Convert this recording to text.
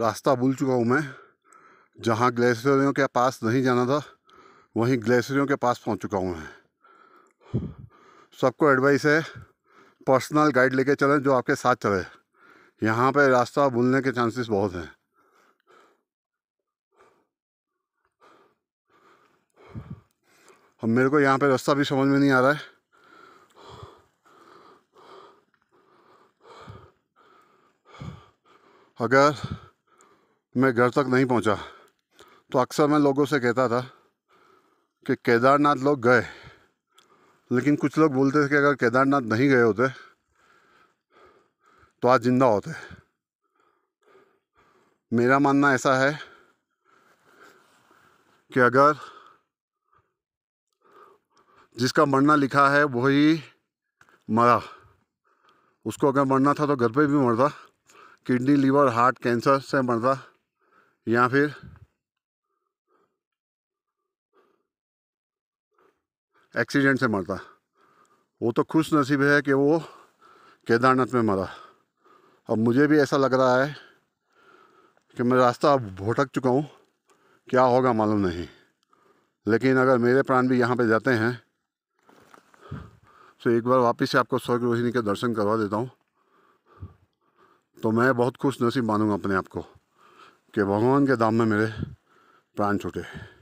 रास्ता भूल चुका हूँ मैं जहाँ ग्लेशियरों के पास नहीं जाना था वहीं ग्लेशियरों के पास पहुँच चुका हूँ मैं सबको एडवाइस है पर्सनल गाइड लेके चलें जो आपके साथ चले यहाँ पे रास्ता भूलने के चांसेस बहुत हैं अब मेरे को यहाँ पे रास्ता भी समझ में नहीं आ रहा है अगर मैं घर तक नहीं पहुंचा तो अक्सर मैं लोगों से कहता था कि केदारनाथ लोग गए लेकिन कुछ लोग बोलते थे कि अगर केदारनाथ नहीं गए होते तो आज ज़िंदा होते मेरा मानना ऐसा है कि अगर जिसका मरना लिखा है वही मरा उसको अगर मरना था तो घर पे भी मरता किडनी लीवर हार्ट कैंसर से मरता या फिर एक्सीडेंट से मरता वो तो खुश नसीब है कि वो केदारनाथ में मरा अब मुझे भी ऐसा लग रहा है कि मैं रास्ता भटक चुका हूँ क्या होगा मालूम नहीं लेकिन अगर मेरे प्राण भी यहाँ पे जाते हैं तो एक बार वापस से आपको स्वर्ग रोहिणी के दर्शन करवा देता हूँ तो मैं बहुत खुश नसीब मानूंगा अपने आप को कि भगवान के दाम में मेरे प्राण छूटे